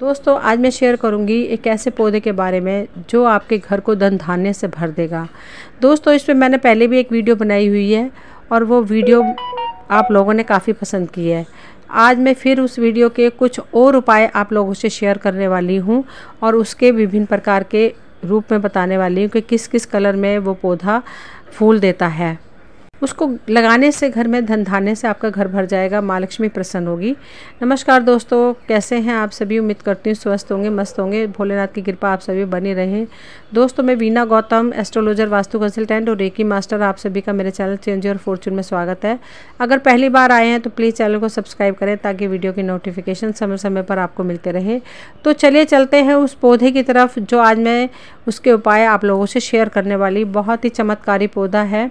दोस्तों आज मैं शेयर करूंगी एक ऐसे पौधे के बारे में जो आपके घर को धन धान्य से भर देगा दोस्तों इस पर मैंने पहले भी एक वीडियो बनाई हुई है और वो वीडियो आप लोगों ने काफ़ी पसंद की है आज मैं फिर उस वीडियो के कुछ और उपाय आप लोगों से शेयर करने वाली हूँ और उसके विभिन्न प्रकार के रूप में बताने वाली हूँ कि किस किस कलर में वो पौधा फूल देता है उसको लगाने से घर में धन धाने से आपका घर भर जाएगा माँ लक्ष्मी प्रसन्न होगी नमस्कार दोस्तों कैसे हैं आप सभी उम्मीद करती हूँ स्वस्थ होंगे मस्त होंगे भोलेनाथ की कृपा आप सभी बने रहें दोस्तों मैं वीना गौतम एस्ट्रोलॉजर वास्तु कंसल्टेंट और रेकी मास्टर आप सभी का मेरे चैनल चेंज और फॉर्चून में स्वागत है अगर पहली बार आए हैं तो प्लीज़ चैनल को सब्सक्राइब करें ताकि वीडियो की नोटिफिकेशन समय समय पर आपको मिलते रहे तो चलिए चलते हैं उस पौधे की तरफ जो आज मैं उसके उपाय आप लोगों से शेयर करने वाली बहुत ही चमत्कारी पौधा है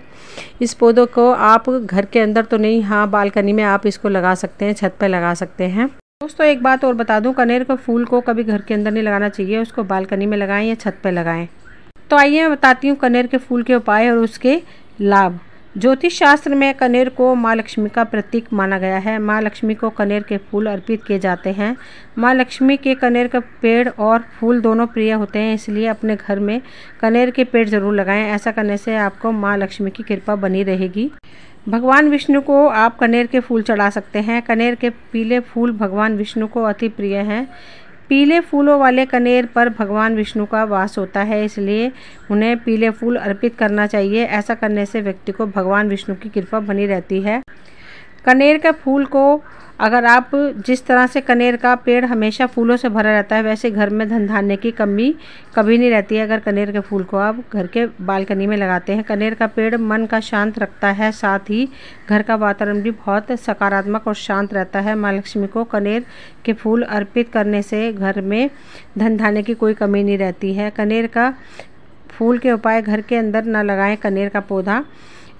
इस पौधे पौधों को आप घर के अंदर तो नहीं हाँ बालकनी में आप इसको लगा सकते हैं छत पर लगा सकते हैं दोस्तों एक बात और बता दूं कनेर के फूल को कभी घर के अंदर नहीं लगाना चाहिए उसको बालकनी में लगाएं या छत पर लगाएं तो आइए मैं बताती हूँ कनेर के फूल के उपाय और उसके लाभ ज्योतिष शास्त्र में कनेर को माँ लक्ष्मी का प्रतीक माना गया है माँ लक्ष्मी को कनेर के फूल अर्पित किए जाते हैं माँ लक्ष्मी के कनेर का पेड़ और फूल दोनों प्रिय होते हैं इसलिए अपने घर में कनेर के पेड़ ज़रूर लगाएं ऐसा करने से आपको माँ लक्ष्मी की कृपा बनी रहेगी भगवान विष्णु को आप कनेर के फूल चढ़ा सकते हैं कनेर के पीले फूल भगवान विष्णु को अति प्रिय हैं पीले फूलों वाले कनेर पर भगवान विष्णु का वास होता है इसलिए उन्हें पीले फूल अर्पित करना चाहिए ऐसा करने से व्यक्ति को भगवान विष्णु की कृपा बनी रहती है कनेर के फूल को अगर आप जिस तरह से कनेर का पेड़ हमेशा फूलों से भरा रहता है वैसे घर में धन धान्य की कमी कभी नहीं रहती है अगर कनेर के फूल को आप घर के बालकनी में लगाते हैं कनेर का पेड़ मन का शांत रखता है साथ ही घर का वातावरण भी बहुत सकारात्मक और शांत रहता है माँ लक्ष्मी को कनेर के फूल अर्पित करने से घर में धन धान्य की कोई कमी नहीं रहती है कनेर का फूल के उपाय घर के अंदर न लगाएं कनेर का पौधा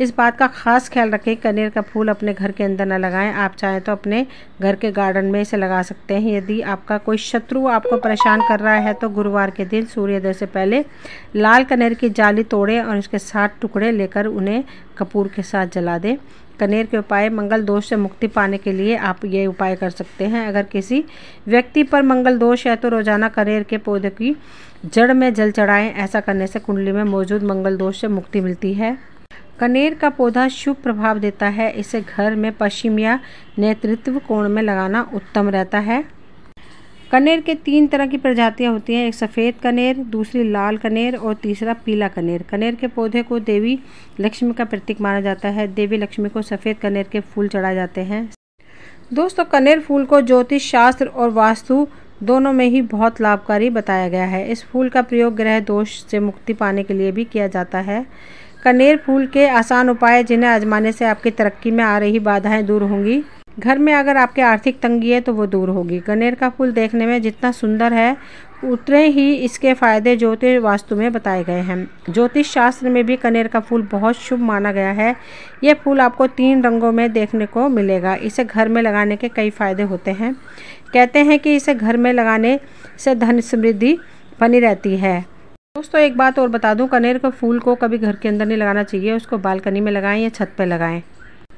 इस बात का खास ख्याल रखें कनेर का फूल अपने घर के अंदर न लगाएं आप चाहें तो अपने घर के गार्डन में इसे लगा सकते हैं यदि आपका कोई शत्रु आपको परेशान कर रहा है तो गुरुवार के दिन सूर्योदय से पहले लाल कनेर की जाली तोड़ें और उसके साथ टुकड़े लेकर उन्हें कपूर के साथ जला दें कनेर के उपाय मंगल दोष से मुक्ति पाने के लिए आप ये उपाय कर सकते हैं अगर किसी व्यक्ति पर मंगल दोष है तो रोजाना कनेर के पौधे की जड़ में जल चढ़ाएं ऐसा करने से कुंडली में मौजूद मंगल दोष से मुक्ति मिलती है कनेर का पौधा शुभ प्रभाव देता है इसे घर में पश्चिम या नेतृत्व कोण में लगाना उत्तम रहता है कनेर के तीन तरह की प्रजातियां होती हैं एक सफ़ेद कनेर दूसरी लाल कनेर और तीसरा पीला कनेर कनेर के पौधे को देवी लक्ष्मी का प्रतीक माना जाता है देवी लक्ष्मी को सफ़ेद कनेर के फूल चढ़ाए जाते हैं दोस्तों कनेर फूल को ज्योतिष शास्त्र और वास्तु दोनों में ही बहुत लाभकारी बताया गया है इस फूल का प्रयोग ग्रह दोष से मुक्ति पाने के लिए भी किया जाता है कनेर फूल के आसान उपाय जिन्हें आजमाने से आपकी तरक्की में आ रही बाधाएं दूर होंगी घर में अगर आपके आर्थिक तंगी है तो वो दूर होगी कनेर का फूल देखने में जितना सुंदर है उतने ही इसके फायदे ज्योतिष वास्तु में बताए गए हैं ज्योतिष शास्त्र में भी कनेर का फूल बहुत शुभ माना गया है यह फूल आपको तीन रंगों में देखने को मिलेगा इसे घर में लगाने के कई फायदे होते हैं कहते हैं कि इसे घर में लगाने से धन समृद्धि बनी रहती है दोस्तों एक बात और बता दूं कनेर के फूल को कभी घर के अंदर नहीं लगाना चाहिए उसको बालकनी में लगाएं या छत पर लगाएं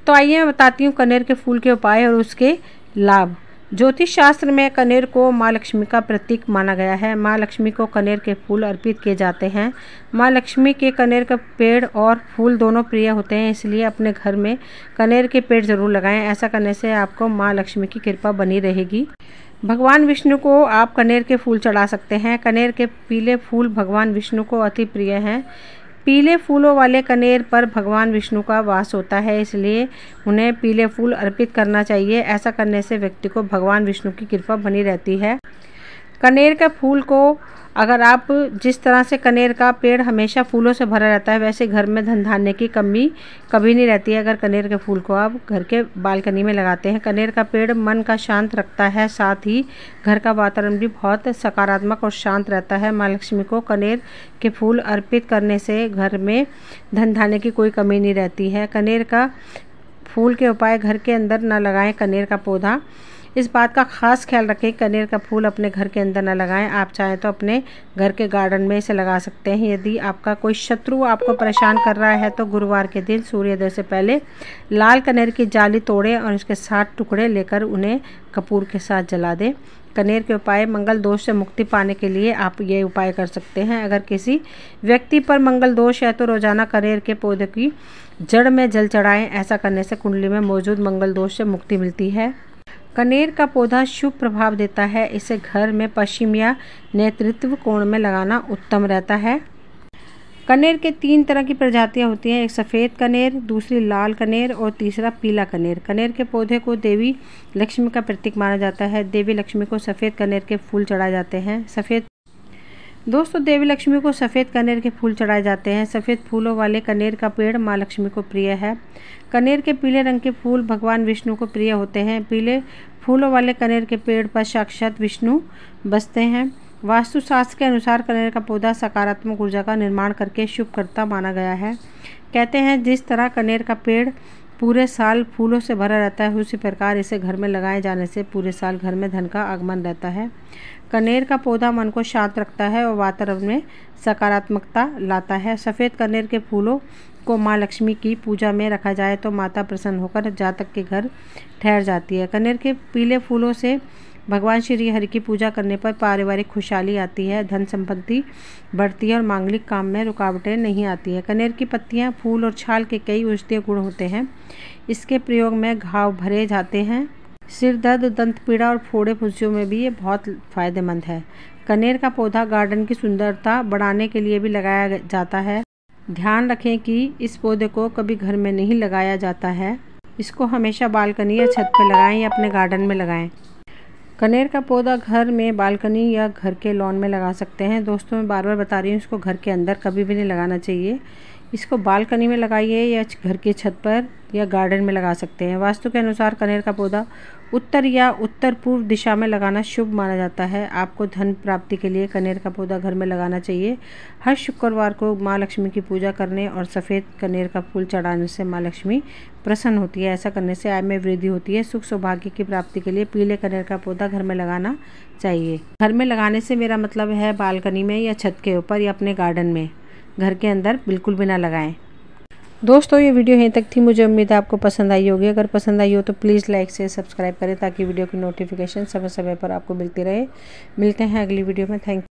तो आइए मैं बताती हूँ कनेर के फूल के उपाय और उसके लाभ ज्योतिष शास्त्र में कनेर को माँ लक्ष्मी का प्रतीक माना गया है माँ लक्ष्मी को कनेर के फूल अर्पित किए जाते हैं माँ लक्ष्मी के कनेर का पेड़ और फूल दोनों प्रिय होते हैं इसलिए अपने घर में कनेर के पेड़ ज़रूर लगाएं ऐसा करने से आपको माँ लक्ष्मी की कृपा बनी रहेगी भगवान विष्णु को आप कनेर के फूल चढ़ा सकते हैं कनेर के पीले फूल भगवान विष्णु को अति प्रिय हैं पीले फूलों वाले कनेर पर भगवान विष्णु का वास होता है इसलिए उन्हें पीले फूल अर्पित करना चाहिए ऐसा करने से व्यक्ति को भगवान विष्णु की कृपा बनी रहती है कनेर के फूल को अगर आप जिस तरह से कनेर का पेड़ हमेशा फूलों से भरा रहता है वैसे घर में धन धान्य की कमी कभी नहीं रहती है अगर कनेर के फूल को आप घर के बालकनी में लगाते हैं कनेर का पेड़ मन का शांत रखता है साथ ही घर का वातावरण भी बहुत सकारात्मक और शांत रहता है माँ लक्ष्मी को कनेर के फूल अर्पित करने से घर में धन धान्य की कोई कमी नहीं रहती है कनेर का फूल के उपाय घर के अंदर न लगाएं कनेर का पौधा इस बात का खास ख्याल रखें कनेर का फूल अपने घर के अंदर न लगाएं आप चाहें तो अपने घर के गार्डन में इसे लगा सकते हैं यदि आपका कोई शत्रु आपको परेशान कर रहा है तो गुरुवार के दिन सूर्योदय से पहले लाल कनेर की जाली तोड़ें और उसके साथ टुकड़े लेकर उन्हें कपूर के साथ जला दें कनेर के उपाय मंगल दोष से मुक्ति पाने के लिए आप ये उपाय कर सकते हैं अगर किसी व्यक्ति पर मंगल दोष है तो रोजाना कनेर के पौधे की जड़ में जल चढ़ाएं ऐसा करने से कुंडली में मौजूद मंगल दोष से मुक्ति मिलती है कनेर का पौधा शुभ प्रभाव देता है इसे घर में पश्चिम या नेतृत्व कोण में लगाना उत्तम रहता है कनेर के तीन तरह की प्रजातियां होती हैं एक सफ़ेद कनेर दूसरी लाल कनेर और तीसरा पीला कनेर कनेर के पौधे को देवी लक्ष्मी का प्रतीक माना जाता है देवी लक्ष्मी को सफ़ेद कनेर के फूल चढ़ाए जाते हैं सफ़ेद दोस्तों देवी लक्ष्मी को सफ़ेद कनेर के फूल चढ़ाए जाते हैं सफ़ेद फूलों वाले कनेर का पेड़ माँ लक्ष्मी को प्रिय है कनेर के पीले रंग के फूल भगवान विष्णु को प्रिय होते हैं पीले फूलों वाले कनेर के पेड़ पर साक्षात विष्णु बसते हैं वास्तुशास्त्र के अनुसार कनेर का पौधा सकारात्मक ऊर्जा का निर्माण करके शुभकर्ता माना गया है कहते हैं जिस तरह कनेर का पेड़ पूरे साल फूलों से भरा रहता है उसी प्रकार इसे घर में लगाए जाने से पूरे साल घर में धन का आगमन रहता है कनेर का पौधा मन को शांत रखता है और वातावरण में सकारात्मकता लाता है सफ़ेद कनेर के फूलों को माँ लक्ष्मी की पूजा में रखा जाए तो माता प्रसन्न होकर जातक के घर ठहर जाती है कनेर के पीले फूलों से भगवान श्री हरि की पूजा करने पर पारिवारिक खुशहाली आती है धन संपत्ति बढ़ती है और मांगलिक काम में रुकावटें नहीं आती है कनेर की पत्तियाँ फूल और छाल के कई औषधीय गुण होते हैं इसके प्रयोग में घाव भरे जाते हैं सिर दर्द दंत पीड़ा और फोड़े फुंसियों में भी ये बहुत फ़ायदेमंद है कनेर का पौधा गार्डन की सुंदरता बढ़ाने के लिए भी लगाया जाता है ध्यान रखें कि इस पौधे को कभी घर में नहीं लगाया जाता है इसको हमेशा बालकनी या छत पर लगाएं या अपने गार्डन में लगाएं कनेर का पौधा घर में बालकनी या घर के लॉन में लगा सकते हैं दोस्तों मैं बार बार बता रही हूँ इसको घर के अंदर कभी भी नहीं लगाना चाहिए इसको बालकनी में लगाइए या घर की छत पर या गार्डन में लगा सकते हैं वास्तु के अनुसार कनेर का पौधा उत्तर या उत्तर पूर्व दिशा में लगाना शुभ माना जाता है आपको धन प्राप्ति के लिए कनेर का पौधा घर में लगाना चाहिए हर शुक्रवार को माँ लक्ष्मी की पूजा करने और सफ़ेद कनेर का फूल चढ़ाने से माँ लक्ष्मी प्रसन्न होती है ऐसा करने से आय में वृद्धि होती है सुख सौभाग्य की प्राप्ति के लिए पीले कनेर का पौधा घर में लगाना चाहिए घर में लगाने से मेरा मतलब है बालकनी में या छत के ऊपर या अपने गार्डन में घर के अंदर बिल्कुल भी ना लगाएं दोस्तों ये वीडियो यहीं तक थी मुझे उम्मीद है आपको पसंद आई होगी अगर पसंद आई हो तो प्लीज़ लाइक से सब्सक्राइब करें ताकि वीडियो की नोटिफिकेशन समय समय पर आपको मिलती रहे मिलते हैं अगली वीडियो में थैंक